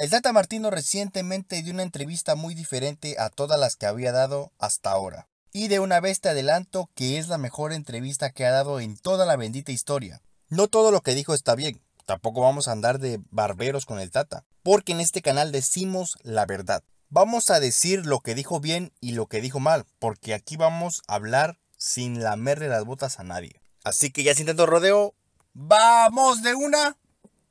El Tata Martino recientemente dio una entrevista muy diferente a todas las que había dado hasta ahora. Y de una vez te adelanto que es la mejor entrevista que ha dado en toda la bendita historia. No todo lo que dijo está bien, tampoco vamos a andar de barberos con el Tata, porque en este canal decimos la verdad. Vamos a decir lo que dijo bien y lo que dijo mal, porque aquí vamos a hablar sin lamerle las botas a nadie. Así que ya sin tanto rodeo, vamos de una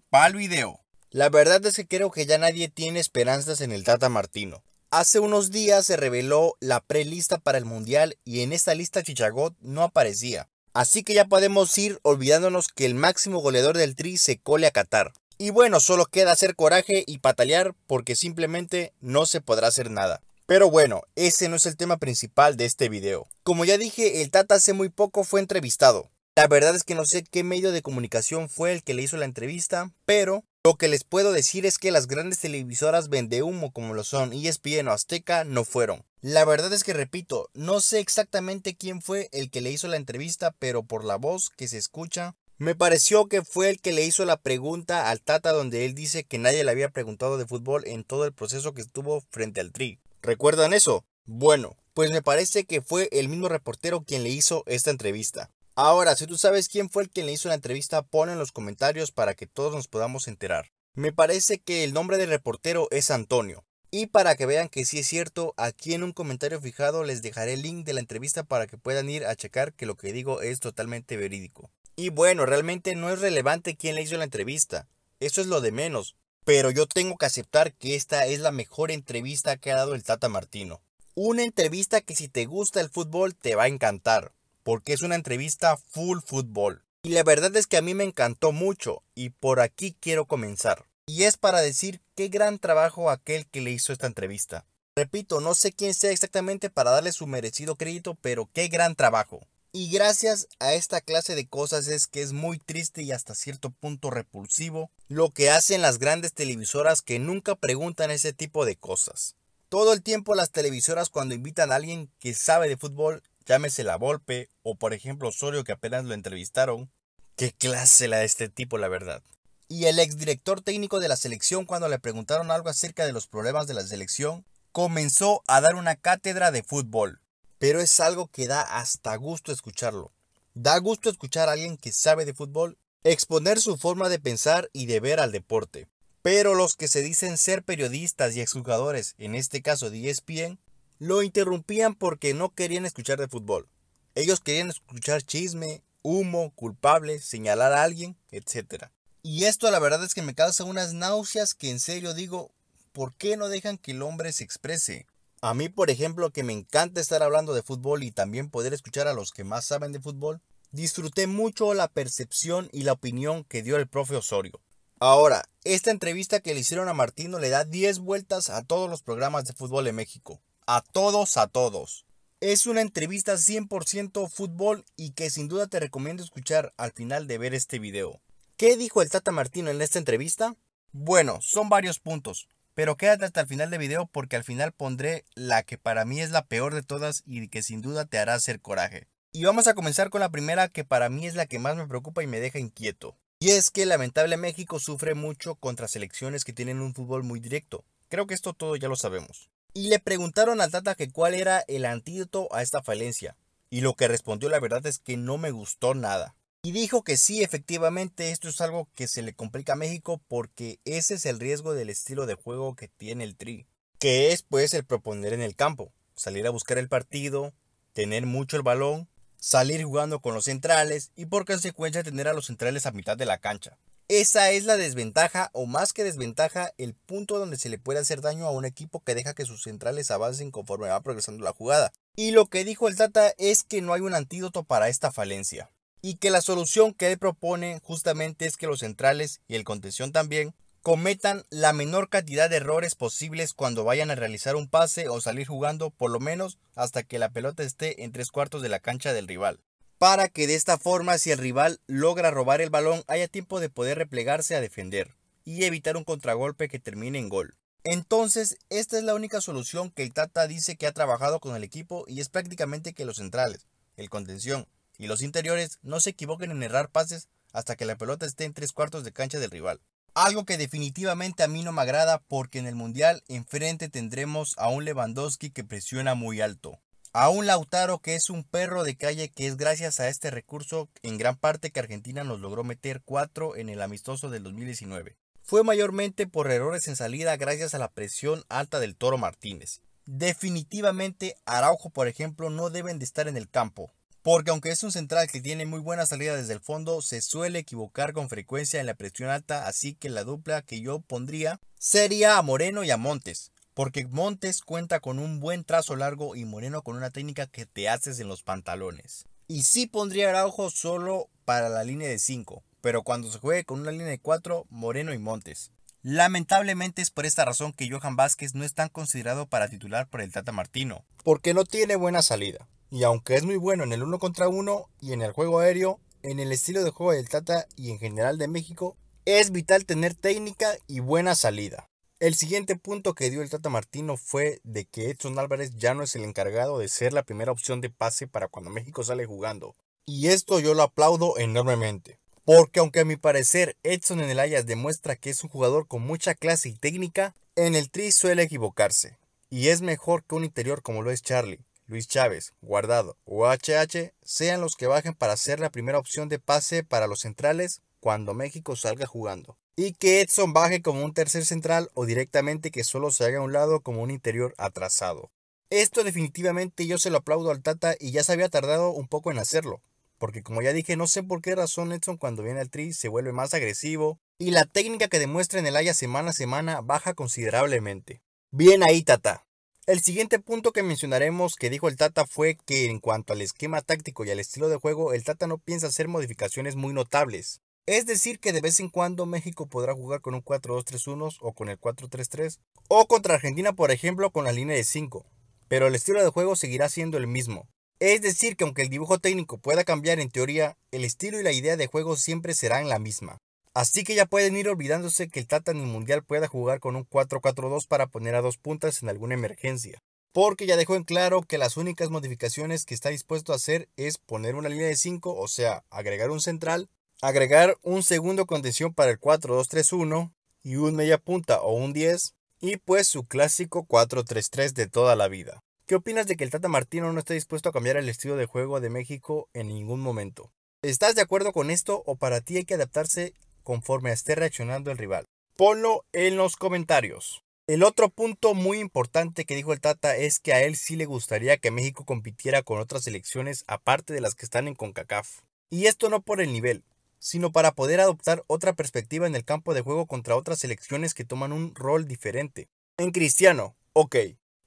para el video. La verdad es que creo que ya nadie tiene esperanzas en el Tata Martino. Hace unos días se reveló la prelista para el Mundial y en esta lista Chichagot no aparecía. Así que ya podemos ir olvidándonos que el máximo goleador del Tri se cole a Qatar. Y bueno, solo queda hacer coraje y patalear porque simplemente no se podrá hacer nada. Pero bueno, ese no es el tema principal de este video. Como ya dije, el Tata hace muy poco fue entrevistado. La verdad es que no sé qué medio de comunicación fue el que le hizo la entrevista, pero lo que les puedo decir es que las grandes televisoras vende humo como lo son ESPN o Azteca no fueron. La verdad es que repito, no sé exactamente quién fue el que le hizo la entrevista, pero por la voz que se escucha, me pareció que fue el que le hizo la pregunta al Tata donde él dice que nadie le había preguntado de fútbol en todo el proceso que estuvo frente al Tri. ¿Recuerdan eso? Bueno, pues me parece que fue el mismo reportero quien le hizo esta entrevista. Ahora, si tú sabes quién fue el que le hizo la entrevista, ponlo en los comentarios para que todos nos podamos enterar. Me parece que el nombre del reportero es Antonio. Y para que vean que sí es cierto, aquí en un comentario fijado les dejaré el link de la entrevista para que puedan ir a checar que lo que digo es totalmente verídico. Y bueno, realmente no es relevante quién le hizo la entrevista, eso es lo de menos, pero yo tengo que aceptar que esta es la mejor entrevista que ha dado el Tata Martino. Una entrevista que si te gusta el fútbol te va a encantar porque es una entrevista full fútbol. Y la verdad es que a mí me encantó mucho y por aquí quiero comenzar. Y es para decir qué gran trabajo aquel que le hizo esta entrevista. Repito, no sé quién sea exactamente para darle su merecido crédito, pero qué gran trabajo. Y gracias a esta clase de cosas es que es muy triste y hasta cierto punto repulsivo lo que hacen las grandes televisoras que nunca preguntan ese tipo de cosas. Todo el tiempo las televisoras cuando invitan a alguien que sabe de fútbol llámese la Volpe o por ejemplo Osorio que apenas lo entrevistaron. Qué clase la de este tipo, la verdad. Y el ex director técnico de la selección cuando le preguntaron algo acerca de los problemas de la selección, comenzó a dar una cátedra de fútbol. Pero es algo que da hasta gusto escucharlo. Da gusto escuchar a alguien que sabe de fútbol exponer su forma de pensar y de ver al deporte. Pero los que se dicen ser periodistas y exjugadores, en este caso de ESPN, lo interrumpían porque no querían escuchar de fútbol. Ellos querían escuchar chisme, humo, culpable, señalar a alguien, etc. Y esto la verdad es que me causa unas náuseas que en serio digo, ¿por qué no dejan que el hombre se exprese? A mí, por ejemplo, que me encanta estar hablando de fútbol y también poder escuchar a los que más saben de fútbol, disfruté mucho la percepción y la opinión que dio el profe Osorio. Ahora, esta entrevista que le hicieron a Martino le da 10 vueltas a todos los programas de fútbol en México a todos, a todos. Es una entrevista 100% fútbol y que sin duda te recomiendo escuchar al final de ver este video. ¿Qué dijo el Tata Martino en esta entrevista? Bueno, son varios puntos, pero quédate hasta el final del video porque al final pondré la que para mí es la peor de todas y que sin duda te hará hacer coraje. Y vamos a comenzar con la primera que para mí es la que más me preocupa y me deja inquieto. Y es que lamentable México sufre mucho contra selecciones que tienen un fútbol muy directo. Creo que esto todo ya lo sabemos. Y le preguntaron al Tata que cuál era el antídoto a esta falencia. Y lo que respondió la verdad es que no me gustó nada. Y dijo que sí, efectivamente, esto es algo que se le complica a México porque ese es el riesgo del estilo de juego que tiene el Tri. Que es pues el proponer en el campo, salir a buscar el partido, tener mucho el balón, salir jugando con los centrales y por consecuencia tener a los centrales a mitad de la cancha. Esa es la desventaja, o más que desventaja, el punto donde se le puede hacer daño a un equipo que deja que sus centrales avancen conforme va progresando la jugada. Y lo que dijo el Tata es que no hay un antídoto para esta falencia. Y que la solución que él propone justamente es que los centrales y el contención también cometan la menor cantidad de errores posibles cuando vayan a realizar un pase o salir jugando, por lo menos hasta que la pelota esté en tres cuartos de la cancha del rival para que de esta forma si el rival logra robar el balón haya tiempo de poder replegarse a defender y evitar un contragolpe que termine en gol. Entonces, esta es la única solución que el Tata dice que ha trabajado con el equipo y es prácticamente que los centrales, el contención y los interiores no se equivoquen en errar pases hasta que la pelota esté en tres cuartos de cancha del rival. Algo que definitivamente a mí no me agrada porque en el Mundial enfrente tendremos a un Lewandowski que presiona muy alto a un Lautaro que es un perro de calle que es gracias a este recurso en gran parte que Argentina nos logró meter cuatro en el amistoso del 2019. Fue mayormente por errores en salida gracias a la presión alta del Toro Martínez. Definitivamente Araujo por ejemplo no deben de estar en el campo, porque aunque es un central que tiene muy buena salida desde el fondo, se suele equivocar con frecuencia en la presión alta, así que la dupla que yo pondría sería a Moreno y a Montes porque Montes cuenta con un buen trazo largo y Moreno con una técnica que te haces en los pantalones. Y sí pondría a Araujo solo para la línea de 5, pero cuando se juegue con una línea de 4, Moreno y Montes. Lamentablemente es por esta razón que Johan Vázquez no es tan considerado para titular por el Tata Martino. Porque no tiene buena salida. Y aunque es muy bueno en el 1 contra uno y en el juego aéreo, en el estilo de juego del Tata y en general de México, es vital tener técnica y buena salida. El siguiente punto que dio el Tata Martino fue de que Edson Álvarez ya no es el encargado de ser la primera opción de pase para cuando México sale jugando. Y esto yo lo aplaudo enormemente. Porque aunque a mi parecer Edson en el Ayas demuestra que es un jugador con mucha clase y técnica, en el tri suele equivocarse. Y es mejor que un interior como lo es Charlie. Luis Chávez, Guardado o HH sean los que bajen para hacer la primera opción de pase para los centrales cuando México salga jugando. Y que Edson baje como un tercer central o directamente que solo se haga a un lado como un interior atrasado. Esto definitivamente yo se lo aplaudo al Tata y ya se había tardado un poco en hacerlo. Porque como ya dije, no sé por qué razón Edson cuando viene al tri se vuelve más agresivo y la técnica que demuestra en el Haya semana a semana baja considerablemente. Bien ahí, Tata. El siguiente punto que mencionaremos que dijo el Tata fue que en cuanto al esquema táctico y al estilo de juego, el Tata no piensa hacer modificaciones muy notables. Es decir, que de vez en cuando México podrá jugar con un 4-2-3-1 o con el 4-3-3 o contra Argentina, por ejemplo, con la línea de 5, pero el estilo de juego seguirá siendo el mismo. Es decir, que aunque el dibujo técnico pueda cambiar en teoría, el estilo y la idea de juego siempre serán la misma. Así que ya pueden ir olvidándose que el Tata el Mundial pueda jugar con un 4-4-2 para poner a dos puntas en alguna emergencia. Porque ya dejó en claro que las únicas modificaciones que está dispuesto a hacer es poner una línea de 5, o sea, agregar un central, agregar un segundo contención para el 4-2-3-1 y un media punta o un 10, y pues su clásico 4-3-3 de toda la vida. ¿Qué opinas de que el Tata Martino no está dispuesto a cambiar el estilo de juego de México en ningún momento? ¿Estás de acuerdo con esto o para ti hay que adaptarse conforme esté reaccionando el rival. Ponlo en los comentarios. El otro punto muy importante que dijo el Tata es que a él sí le gustaría que México compitiera con otras selecciones aparte de las que están en CONCACAF. Y esto no por el nivel, sino para poder adoptar otra perspectiva en el campo de juego contra otras selecciones que toman un rol diferente. En Cristiano, ok,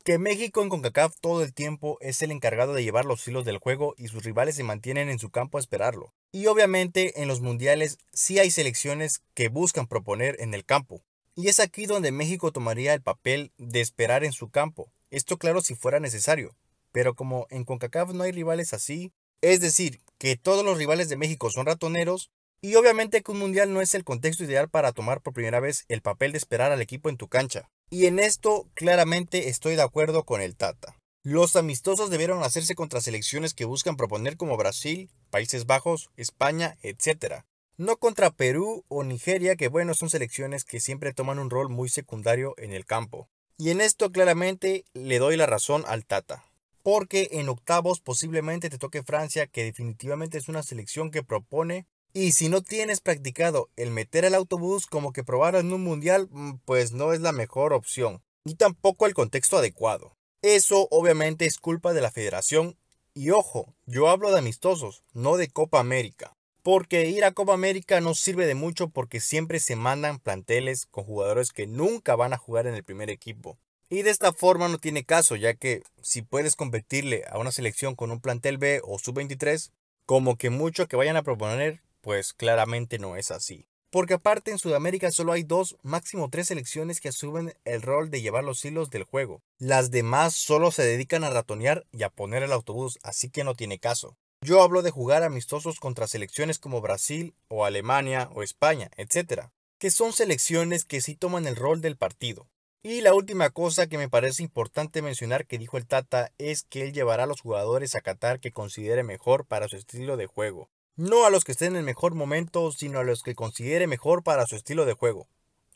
que México en CONCACAF todo el tiempo es el encargado de llevar los hilos del juego y sus rivales se mantienen en su campo a esperarlo. Y obviamente en los mundiales sí hay selecciones que buscan proponer en el campo. Y es aquí donde México tomaría el papel de esperar en su campo. Esto claro si fuera necesario. Pero como en CONCACAF no hay rivales así, es decir, que todos los rivales de México son ratoneros, y obviamente que un mundial no es el contexto ideal para tomar por primera vez el papel de esperar al equipo en tu cancha. Y en esto claramente estoy de acuerdo con el Tata. Los amistosos debieron hacerse contra selecciones que buscan proponer como Brasil, Países Bajos, España, etc. No contra Perú o Nigeria, que bueno, son selecciones que siempre toman un rol muy secundario en el campo. Y en esto claramente le doy la razón al Tata. Porque en octavos posiblemente te toque Francia, que definitivamente es una selección que propone y si no tienes practicado el meter el autobús como que probar en un mundial, mm, pues no es la mejor opción, ni tampoco el contexto adecuado. Eso obviamente es culpa de la federación y ojo, yo hablo de amistosos, no de Copa América. Porque ir a Copa América no sirve de mucho porque siempre se mandan planteles con jugadores que nunca van a jugar en el primer equipo. Y de esta forma no tiene caso, ya que si puedes competirle a una selección con un plantel B o sub-23, como que mucho que vayan a proponer pues claramente no es así. Porque aparte en Sudamérica solo hay dos, máximo tres selecciones que asumen el rol de llevar los hilos del juego. Las demás solo se dedican a ratonear y a poner el autobús, así que no tiene caso. Yo hablo de jugar amistosos contra selecciones como Brasil o Alemania o España, etc. Que son selecciones que sí toman el rol del partido. Y la última cosa que me parece importante mencionar que dijo el Tata es que él llevará a los jugadores a Qatar que considere mejor para su estilo de juego. No a los que estén en el mejor momento, sino a los que considere mejor para su estilo de juego.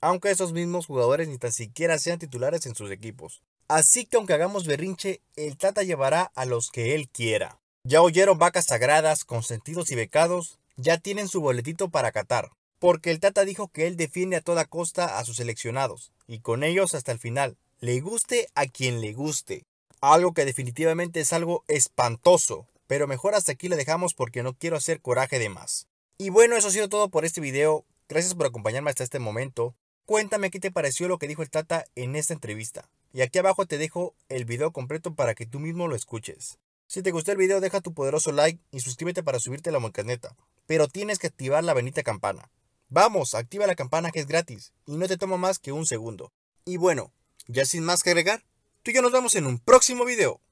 Aunque esos mismos jugadores ni tan siquiera sean titulares en sus equipos. Así que aunque hagamos berrinche, el Tata llevará a los que él quiera. Ya oyeron vacas sagradas, consentidos y becados, ya tienen su boletito para Qatar. Porque el Tata dijo que él defiende a toda costa a sus seleccionados, y con ellos hasta el final, le guste a quien le guste. Algo que definitivamente es algo espantoso, pero mejor hasta aquí lo dejamos porque no quiero hacer coraje de más. Y bueno, eso ha sido todo por este video. Gracias por acompañarme hasta este momento. Cuéntame qué te pareció lo que dijo el Tata en esta entrevista. Y aquí abajo te dejo el video completo para que tú mismo lo escuches. Si te gustó el video, deja tu poderoso like y suscríbete para subirte a la moncaneta. Pero tienes que activar la bendita campana. Vamos, activa la campana que es gratis y no te toma más que un segundo. Y bueno, ya sin más que agregar, tú y yo nos vemos en un próximo video.